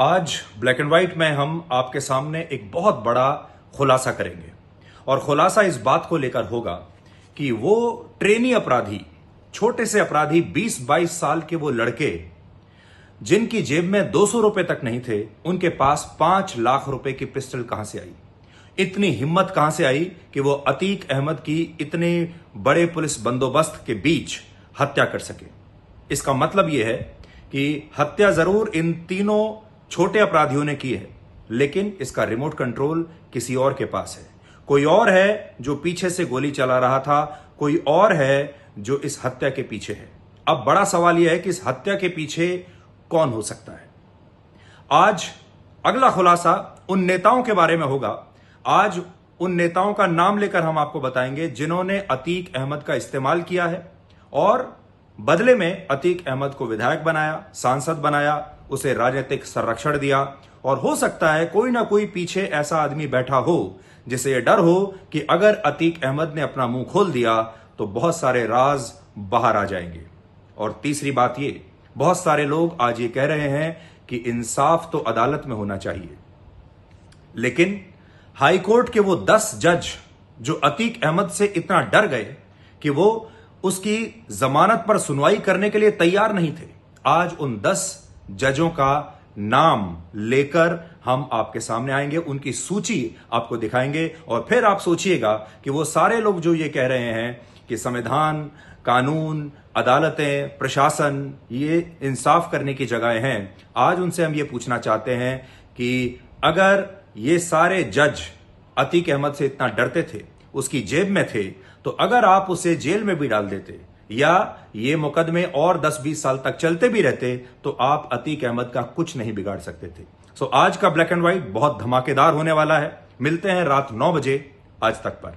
आज black and white में हम आपके सामने एक बहुत बड़ा खुलासा करेंगे और खुलासा इस बात को लेकर होगा कि वो ट्रेनी अपराधी छोटे से अपराधी 20-22 साल के वो लड़के जिनकी जेब में दो सौ रुपए तक नहीं थे उनके पास पांच लाख रुपए की पिस्टल कहां से आई इतनी हिम्मत कहां से आई कि वो अतीक अहमद की इतने बड़े पुलिस बंदोबस्त के बीच हत्या कर सके इसका मतलब यह है कि हत्या जरूर इन तीनों छोटे अपराधियों ने की है लेकिन इसका रिमोट कंट्रोल किसी और के पास है कोई और है जो पीछे से गोली चला रहा था कोई और है जो इस हत्या के पीछे है अब बड़ा सवाल यह है कि इस हत्या के पीछे कौन हो सकता है आज अगला खुलासा उन नेताओं के बारे में होगा आज उन नेताओं का नाम लेकर हम आपको बताएंगे जिन्होंने अतीक अहमद का इस्तेमाल किया है और बदले में अतीक अहमद को विधायक बनाया सांसद बनाया उसे राजनीतिक संरक्षण दिया और हो सकता है कोई ना कोई पीछे ऐसा आदमी बैठा हो जिसे यह डर हो कि अगर अतीक अहमद ने अपना मुंह खोल दिया तो बहुत सारे राज बाहर आ जाएंगे और तीसरी बात ये बहुत सारे लोग आज ये कह रहे हैं कि इंसाफ तो अदालत में होना चाहिए लेकिन हाईकोर्ट के वो दस जज जो अतीक अहमद से इतना डर गए कि वो उसकी जमानत पर सुनवाई करने के लिए तैयार नहीं थे आज उन दस जजों का नाम लेकर हम आपके सामने आएंगे उनकी सूची आपको दिखाएंगे और फिर आप सोचिएगा कि वो सारे लोग जो ये कह रहे हैं कि संविधान कानून अदालतें प्रशासन ये इंसाफ करने की जगह हैं आज उनसे हम ये पूछना चाहते हैं कि अगर ये सारे जज अतीक अहमद से इतना डरते थे उसकी जेब में थे तो अगर आप उसे जेल में भी डाल देते या ये मुकदमे और 10-20 साल तक चलते भी रहते तो आप अतीक अहमद का कुछ नहीं बिगाड़ सकते थे सो आज का ब्लैक एंड व्हाइट बहुत धमाकेदार होने वाला है मिलते हैं रात नौ बजे आज तक पर